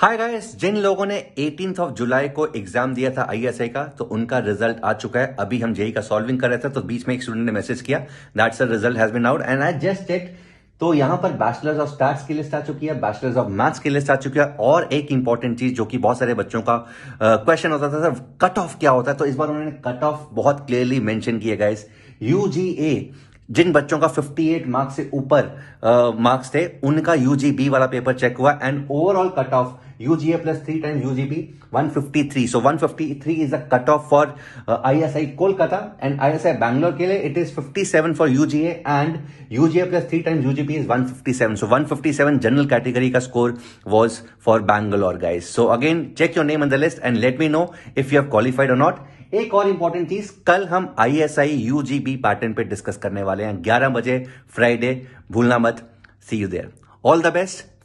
Hi guys जिन लोगों ने 18th of July को एग्जाम दिया था आईएसआई का तो उनका रिजल्ट आ चुका है अभी हम जेई e e का सॉल्विंग कर रहे थे तो बीच में एक स्टूडेंट ने मैसेज किया that sir result has been out and I just check तो यहां पर बैचलर्स ऑफ स्टार्ट की लिस्ट आ चुकी है बैचलर्स ऑफ मैथ्स की लिस्ट आ चुकी है और एक इंपॉर्टेंट चीज जो कि बहुत सारे बच्चों का क्वेश्चन होता था सर कट ऑफ क्या होता है तो इस बार उन्होंने कट ऑफ बहुत क्लियरली मैंशन किया गाइस यूजीए जिन बच्चों का 58 मार्क्स से ऊपर मार्क्स थे उनका यूजीबी वाला पेपर चेक हुआ and overall cut off UGA plus 3 times UGB 153. So 153 is the cutoff for uh, ISI Kolkata and ISI Bangalore ke liye, it is 57 for UGA and UGA plus 3 times UGB is 157. So 157 general category ka score was for Bangalore guys. So again check your name on the list and let me know if you have qualified or not. एक और important चीज कल हम I S I U G B pattern पे discuss करने वाले हैं 11 बजे फ्राइडे भूलना मत see you there all the best